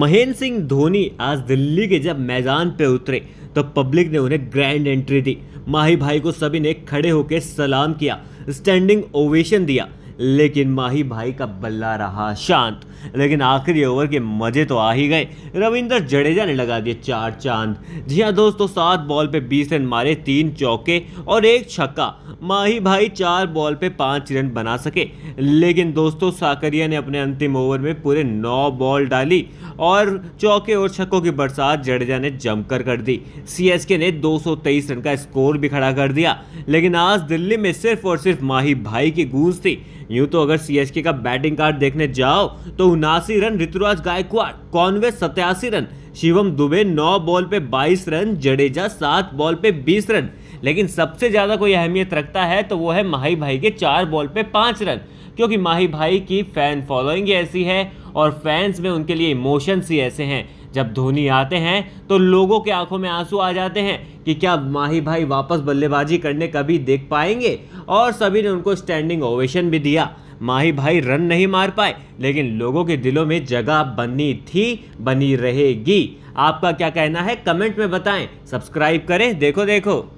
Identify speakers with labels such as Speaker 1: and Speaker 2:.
Speaker 1: महेंद्र सिंह धोनी आज दिल्ली के जब मैदान पे उतरे तो पब्लिक ने उन्हें ग्रैंड एंट्री दी माही भाई को सभी ने खड़े होकर सलाम किया स्टैंडिंग ओवेशन दिया लेकिन माही भाई का बल्ला रहा शांत लेकिन आखिरी ओवर के मजे तो आ ही गए रविंदर जडेजा ने लगा दिए चार चांद जी हाँ दोस्तों सात बॉल पे बीस रन मारे तीन चौके और एक छक्का माही भाई चार बॉल पे पाँच रन बना सके लेकिन दोस्तों साकरिया ने अपने अंतिम ओवर में पूरे नौ बॉल डाली और चौके और छक्कों की बरसात जडेजा ने जमकर कर दी सीएसके ने 223 रन का स्कोर भी खड़ा कर दिया लेकिन आज दिल्ली में सिर्फ और सिर्फ माही भाई की गूंज थी यूं तो अगर सीएसके का बैटिंग कार्ड देखने जाओ तो उनासी रन ऋतुराज गायकवाड़ कॉनवे सत्यासी रन शिवम दुबे नौ बॉल पे बाईस रन जडेजा सात बॉल पे बीस रन लेकिन सबसे ज़्यादा कोई अहमियत रखता है तो वो है माही भाई के चार बॉल पे पाँच रन क्योंकि माही भाई की फ़ैन फॉलोइंग ऐसी है और फैंस में उनके लिए इमोशंस ही ऐसे हैं जब धोनी आते हैं तो लोगों के आंखों में आंसू आ जाते हैं कि क्या माही भाई वापस बल्लेबाजी करने कभी देख पाएंगे और सभी ने उनको स्टैंडिंग ओवेशन भी दिया माही भाई रन नहीं मार पाए लेकिन लोगों के दिलों में जगह बनी थी बनी रहेगी आपका क्या कहना है कमेंट में बताएं सब्सक्राइब करें देखो देखो